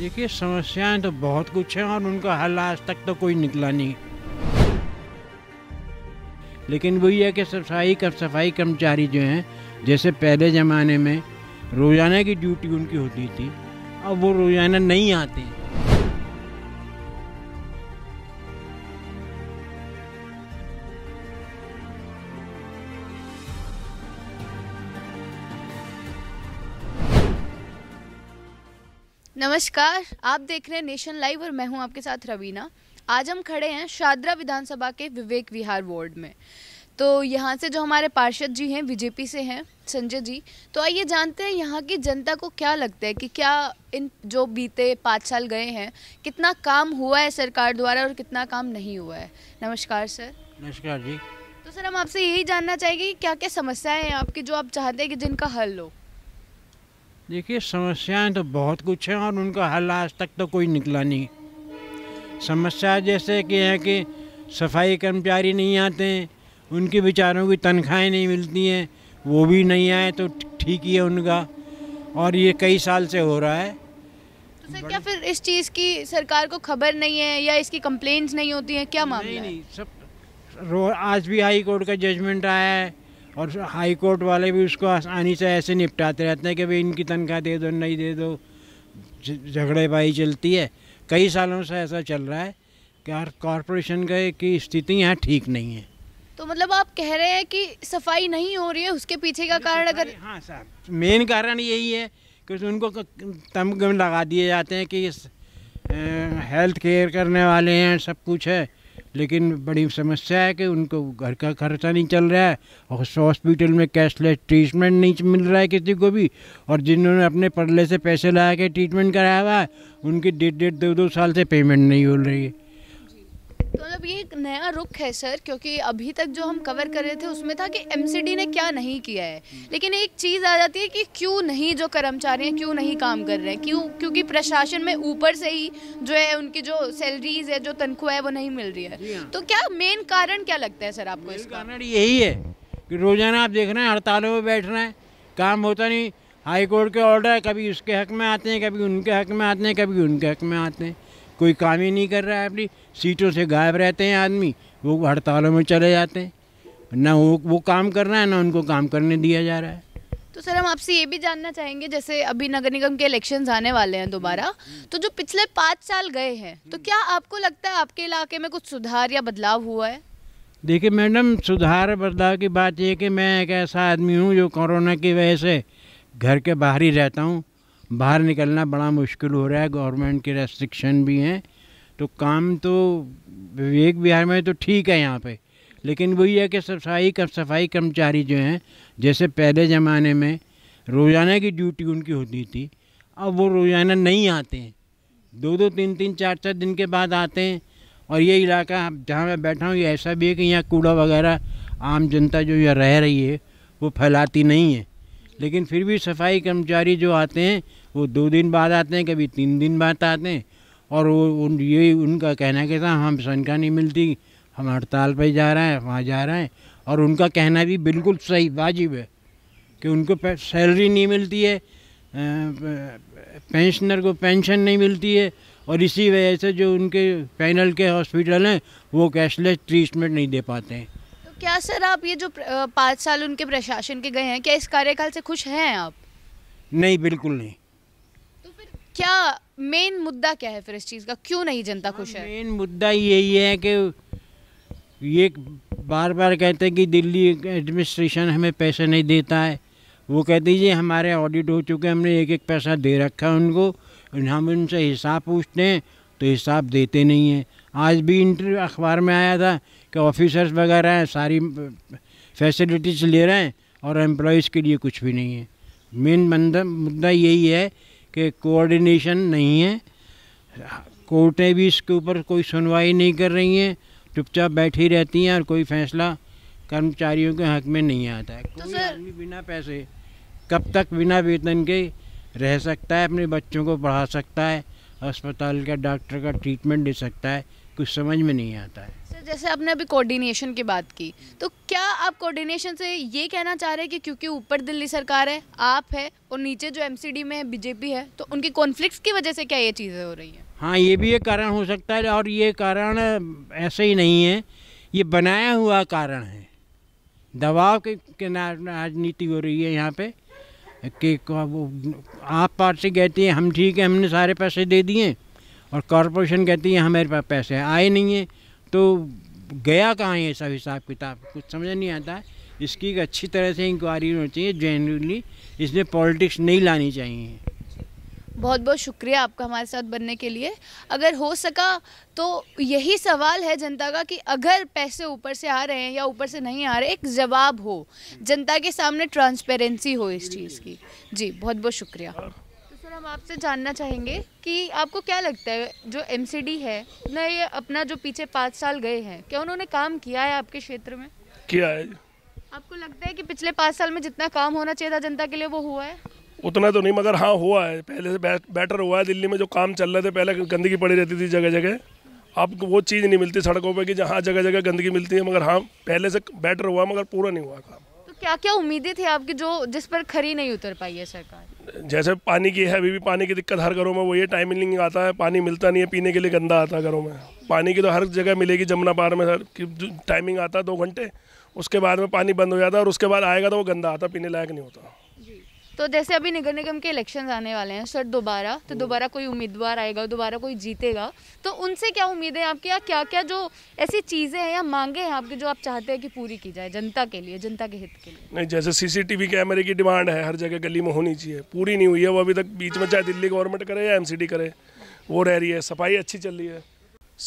देखिए समस्याएं तो बहुत कुछ हैं और उनका हल आज तक तो कोई निकला नहीं लेकिन वही है कि सफाई कर सफाई कर्मचारी जो हैं जैसे पहले ज़माने में रोज़ाना की ड्यूटी उनकी होती थी अब वो रोज़ाना नहीं आते हैं नमस्कार आप देख रहे हैं नेशन लाइव और मैं हूं आपके साथ रवीना आज हम खड़े हैं शादरा विधानसभा के विवेक विहार वार्ड में तो यहाँ से जो हमारे पार्षद जी हैं बीजेपी से हैं संजय जी तो आइए जानते हैं यहाँ की जनता को क्या लगता है कि क्या इन जो बीते पाँच साल गए हैं कितना काम हुआ है सरकार द्वारा और कितना काम नहीं हुआ है नमस्कार सर नमस्कार जी तो सर हम आपसे यही जानना चाहेंगे कि क्या क्या समस्याएं हैं आपकी जो आप चाहते हैं कि जिनका हल हो देखिए समस्याएं तो बहुत कुछ हैं और उनका हल आज तक तो कोई निकला नहीं समस्या जैसे कि है कि सफाई कर्मचारी नहीं आते हैं उनके बेचारों की तनख्वाहें नहीं मिलती हैं वो भी नहीं आए तो ठीक ही है उनका और ये कई साल से हो रहा है तो सर क्या फिर इस चीज़ की सरकार को खबर नहीं है या इसकी कंप्लेंट्स नहीं होती हैं क्या मामला नहीं, नहीं सब आज भी हाई कोर्ट का जजमेंट आया है और हाई कोर्ट वाले भी उसको आसानी से ऐसे निपटाते रहते हैं कि भाई इनकी तनख्वाह दे दो नहीं दे दो झगड़े बाई चलती है कई सालों से ऐसा चल रहा है कि यार कॉरपोरेशन की स्थिति यहाँ ठीक नहीं है तो मतलब आप कह रहे हैं कि सफाई नहीं हो रही है उसके पीछे का कारण अगर हाँ सर मेन कारण यही है कि उनको तमगम लगा दिए जाते हैं कि हेल्थ केयर करने वाले हैं सब कुछ है लेकिन बड़ी समस्या है कि उनको घर का खर्चा नहीं चल रहा है और हॉस्पिटल में कैशलेस ट्रीटमेंट नहीं मिल रहा है किसी को भी और जिन्होंने अपने पढ़ले से पैसे लगा के ट्रीटमेंट कराया हुआ है उनकी डेढ़ डेढ़ दो दो साल से पेमेंट नहीं हो रही है तो मतलब ये एक नया रुख है सर क्योंकि अभी तक जो हम कवर कर रहे थे उसमें था कि एमसीडी ने क्या नहीं किया है लेकिन एक चीज़ आ जाती है कि क्यों नहीं जो कर्मचारी हैं क्यों नहीं काम कर रहे हैं क्यों क्योंकि प्रशासन में ऊपर से ही जो है उनकी जो सैलरीज है जो तनख्वाह है वो नहीं मिल रही है हाँ। तो क्या मेन कारण क्या लगता है सर आपको इसका कारण यही है कि रोजाना आप देख रहे हैं हड़तालों में बैठ रहे हैं काम होता नहीं हाई कोर्ट के ऑर्डर कभी उसके हक में आते हैं कभी उनके हक में आते हैं कभी उनके हक में आते हैं कोई काम ही नहीं कर रहा है अपनी सीटों से गायब रहते हैं आदमी वो हड़तालों में चले जाते हैं ना वो वो काम कर रहा है ना उनको काम करने दिया जा रहा है तो सर हम आपसे ये भी जानना चाहेंगे जैसे अभी नगर निगम के इलेक्शंस आने वाले हैं दोबारा तो जो पिछले पाँच साल गए हैं तो क्या आपको लगता है आपके इलाके में कुछ सुधार या बदलाव हुआ है देखिए मैडम सुधार बदलाव की बात यह कि मैं एक ऐसा आदमी हूँ जो कोरोना की वजह से घर के बाहर ही रहता हूँ बाहर निकलना बड़ा मुश्किल हो रहा है गवर्नमेंट के रेस्ट्रिक्शन भी हैं तो काम तो विवेक बिहार में तो ठीक है यहाँ पे लेकिन वही है कि सफाई कर सफाई कर्मचारी जो हैं जैसे पहले ज़माने में रोज़ाना की ड्यूटी उनकी होती थी अब वो रोज़ाना नहीं आते हैं दो दो तीन तीन चार चार दिन के बाद आते हैं और ये इलाका जहाँ मैं बैठा हूँ ये ऐसा भी है कि यहाँ कूड़ा वगैरह आम जनता जो यहाँ रह रही है वो फैलाती नहीं है लेकिन फिर भी सफाई कर्मचारी जो आते हैं वो दो दिन बाद आते हैं कभी तीन दिन बाद आते हैं और वो उन ये उनका कहना के था हम संख्या नहीं मिलती हम हड़ताल पर जा रहे हैं वहाँ जा रहे हैं और उनका कहना भी बिल्कुल सही वाजिब है कि उनको सैलरी नहीं मिलती है पेंशनर को पेंशन नहीं मिलती है और इसी वजह से जो उनके पैनल के हॉस्पिटल हैं वो कैशलेस ट्रीटमेंट नहीं दे पाते हैं क्या सर आप ये जो पाँच साल उनके प्रशासन के गए हैं क्या इस कार्यकाल से खुश हैं आप नहीं बिल्कुल नहीं तो फिर क्या मेन मुद्दा क्या है फिर इस चीज़ का क्यों नहीं जनता खुश है हाँ, मेन मुद्दा यही है कि ये बार बार कहते हैं कि दिल्ली एडमिनिस्ट्रेशन हमें पैसे नहीं देता है वो कहते जी हमारे ऑडिट हो चुके हैं हमने एक एक पैसा दे रखा है उनको हम उनसे हिसाब पूछते हैं तो हिसाब देते नहीं हैं आज भी इंटरव्यू अखबार में आया था कि ऑफिसर्स वगैरह हैं सारी फैसिलिटीज़ ले रहे हैं और एम्प्लॉयज़ के लिए कुछ भी नहीं है मेन मंदा मुद्दा यही है कि कोऑर्डिनेशन नहीं है कोर्टें भी इसके ऊपर कोई सुनवाई नहीं कर रही हैं चुपचाप बैठी रहती हैं और कोई फैसला कर्मचारियों के हक में नहीं आता है तो कोई आदमी बिना पैसे कब तक बिना वेतन के रह सकता है अपने बच्चों को पढ़ा सकता है अस्पताल का डॉक्टर का ट्रीटमेंट दे सकता है कुछ समझ में नहीं आता है जैसे आपने अभी कोऑर्डिनेशन की बात की तो क्या आप कोऑर्डिनेशन से ये कहना चाह रहे हैं कि क्योंकि ऊपर दिल्ली सरकार है आप है और नीचे जो एमसीडी में है बीजेपी है तो उनके कॉन्फ्लिक्ट्स की वजह से क्या ये चीज़ें हो रही हैं हाँ ये भी एक कारण हो सकता है और ये कारण ऐसे ही नहीं है ये बनाया हुआ कारण है दबाव के, के राजनीति हो रही है यहाँ पे कि आप पार्टी कहती है हम ठीक है हमने सारे पैसे दे दिए और कॉरपोरेशन कहती है हमारे पास पैसे आए नहीं हैं तो गया कहाँ ये सब हिसाब किताब कुछ समझ नहीं आता है इसकी अच्छी तरह से इंक्वायरी होनी चाहिए जेनरली इसमें पॉलिटिक्स नहीं लानी चाहिए बहुत बहुत शुक्रिया आपका हमारे साथ बनने के लिए अगर हो सका तो यही सवाल है जनता का कि अगर पैसे ऊपर से आ रहे हैं या ऊपर से नहीं आ रहे एक जवाब हो जनता के सामने ट्रांसपेरेंसी हो इस चीज़ की जी बहुत बहुत शुक्रिया हम आपसे जानना चाहेंगे कि आपको क्या लगता है जो एम है ना ये अपना जो पीछे पाँच साल गए हैं क्या उन्होंने काम किया है आपके क्षेत्र में किया है आपको लगता है कि पिछले पाँच साल में जितना काम होना चाहिए था जनता के लिए वो हुआ है उतना तो नहीं मगर हाँ हुआ है पहले से बेटर हुआ है दिल्ली में जो काम चल रहे थे पहले गंदगी पड़ी रहती थी जगह जगह अब वो चीज़ नहीं मिलती सड़कों पर कि जहाँ जगह जगह गंदगी मिलती है मगर हाँ पहले से बेटर हुआ मगर पूरा नहीं हुआ काम तो क्या क्या उम्मीदें थी आपकी जो जिस पर खरी नहीं उतर पाई है सरकार जैसे पानी की है अभी भी पानी की दिक्कत हर घरों में वही है टाइमिंग आता है पानी मिलता नहीं है पीने के लिए गंदा आता है घरों में पानी की तो हर जगह मिलेगी जमुना पार में सर कि टाइमिंग आता है दो घंटे उसके बाद में पानी बंद हो जाता है और उसके बाद आएगा तो वो गंदा आता पीने लायक नहीं होता तो जैसे अभी नगर निगम के इलेक्शन आने वाले हैं सर दोबारा तो हम्म। दोबारा कोई उम्मीदवार आएगा दोबारा कोई जीतेगा तो उनसे क्या उम्मीदें आपकी या क्या क्या जो ऐसी चीज़ें हैं या मांगे हैं आपकी जो आप चाहते हैं कि पूरी की जाए जनता के लिए जनता के हित के लिए नहीं जैसे सीसीटीवी कैमरे की डिमांड है हर जगह गली में होनी चाहिए पूरी नहीं हुई है वो अभी तक बीच में चाहे दिल्ली गवर्नमेंट करे या एम करे वो रह रही है सफाई अच्छी चल रही है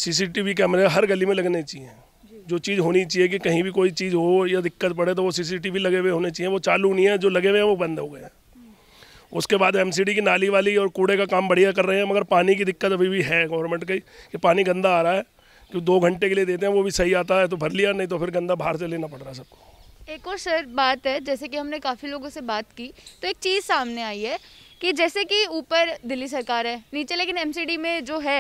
सीसीटीवी कैमरे हर गली में लगने चाहिए जो चीज़ होनी चाहिए कि कहीं भी कोई चीज़ हो या दिक्कत पड़े तो वो सीसीटीवी लगे हुए होने चाहिए वो चालू नहीं है जो लगे हुए हैं वो बंद हो गए हैं उसके बाद एमसीडी की नाली वाली और कूड़े का काम बढ़िया कर रहे हैं मगर पानी की दिक्कत अभी भी है गवर्नमेंट की कि पानी गंदा आ रहा है कि दो घंटे के लिए देते हैं वो भी सही आता है तो भर लिया नहीं तो फिर गंदा बाहर से लेना पड़ रहा है सबको एक और सर बात है जैसे कि हमने काफ़ी लोगों से बात की तो एक चीज़ सामने आई है कि जैसे कि ऊपर दिल्ली सरकार है नीचे लेकिन एमसीडी में जो है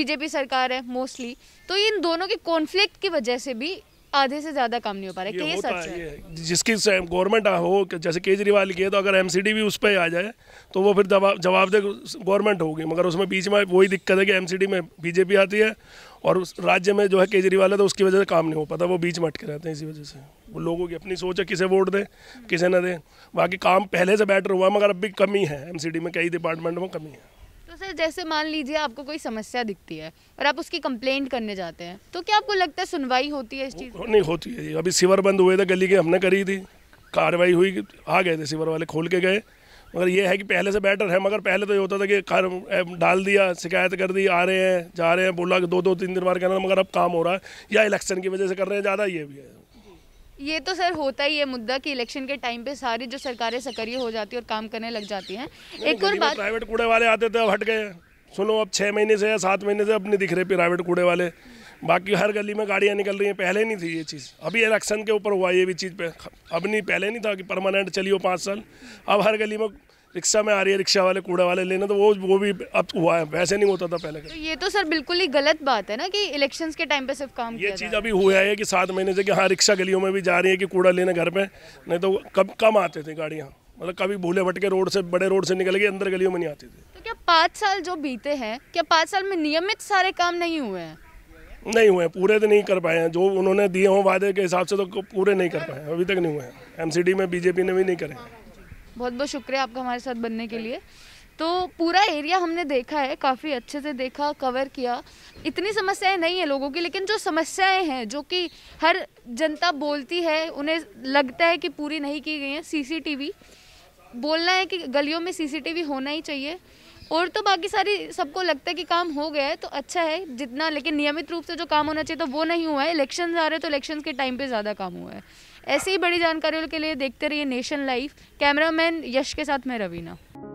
बीजेपी सरकार है मोस्टली तो इन दोनों के कॉन्फ्लिक्ट की वजह से भी आधे से ज्यादा काम नहीं हो पा रहा है सच है, जिसकी गवर्नमेंट हो जैसे केजरीवाल की है तो अगर एमसीडी भी उस पर आ जाए तो वो फिर जवाब दे गवर्नमेंट होगी मगर उसमें बीच में वही दिक्कत है कि एमसीडी में बीजेपी आती है और उस राज्य में जो है केजरीवाल है तो उसकी वजह से काम नहीं हो पाता वो बीच में अटके रहते हैं इसी वजह से वो लोगों की अपनी सोच है किसे वोट दें किसे ना दें बाकी काम पहले से बेटर हुआ मगर अब भी कमी है एमसीडी में कई डिपार्टमेंट में कमी है सर जैसे मान लीजिए आपको कोई समस्या दिखती है और आप उसकी कंप्लेंट करने जाते हैं तो क्या आपको लगता है सुनवाई होती है इस चीज़ नहीं होती है अभी सिवर बंद हुए थे गली के हमने करी थी कार्रवाई हुई आ गए थे सिवर वाले खोल के गए मगर ये है कि पहले से बेटर है मगर पहले तो ये होता था कि कार डाल दिया शिकायत कर दी आ रहे हैं जा रहे हैं बोला कि दो दो तीन दिन बार कहना मगर अब काम हो रहा है या इलेक्शन की वजह से कर रहे हैं ज़्यादा ये भी है ये तो सर होता ही है मुद्दा कि इलेक्शन के टाइम पे सारी जो सरकारें सक्रिय हो जाती है और काम करने लग जाती हैं एक और बात प्राइवेट कूड़े वाले आते थे अब हट गए सुनो अब छः महीने से या सात महीने से अब नहीं दिख रहे प्राइवेट कूड़े वाले बाकी हर गली में गाड़ियाँ निकल रही हैं पहले नहीं थी ये चीज़ अभी इलेक्शन के ऊपर हुआ ये भी चीज़ पे अब नहीं पहले नहीं था कि परमानेंट हो पाँच साल अब हर गली में रिक्शा में आ रही है रिक्शा वाले कूड़ा वाले लेने तो वो वो भी अब हुआ है वैसे नहीं होता था पहले तो ये तो सर बिल्कुल ही गलत बात है ना कि इलेक्शंस के टाइम पे सिर्फ काम ये चीज़ अभी हुआ है कि सात महीने से कि हाँ रिक्शा गलियों में भी जा रही है कि कूड़ा लेने घर पे नहीं तो कब कम आते थे गाड़ियाँ मतलब कभी भूले भटके रोड से बड़े रोड से निकल के अंदर गलियों में नहीं आती थी तो क्या पाँच साल जो बीते हैं क्या पाँच साल में नियमित सारे काम नहीं हुए हैं नहीं हुए पूरे तो नहीं कर पाए हैं जो उन्होंने दिए हों वादे के हिसाब से तो पूरे नहीं कर पाए अभी तक नहीं हुए हैं एमसीडी में बीजेपी ने भी नहीं करे बहुत बहुत शुक्रिया आपका हमारे साथ बनने के लिए तो पूरा एरिया हमने देखा है काफ़ी अच्छे से देखा कवर किया इतनी समस्याएं नहीं है लोगों की लेकिन जो समस्याएं हैं जो कि हर जनता बोलती है उन्हें लगता है कि पूरी नहीं की गई हैं सीसीटीवी बोलना है कि गलियों में सीसीटीवी होना ही चाहिए और तो बाकी सारी सबको लगता है कि काम हो गया है तो अच्छा है जितना लेकिन नियमित रूप से जो काम होना चाहिए तो वो नहीं हुआ है इलेक्शन आ रहे तो इलेक्शन के टाइम पे ज़्यादा काम हुआ है ऐसी ही बड़ी जानकारियों के लिए देखते रहिए नेशन लाइव कैमरामैन यश के साथ मैं रवीना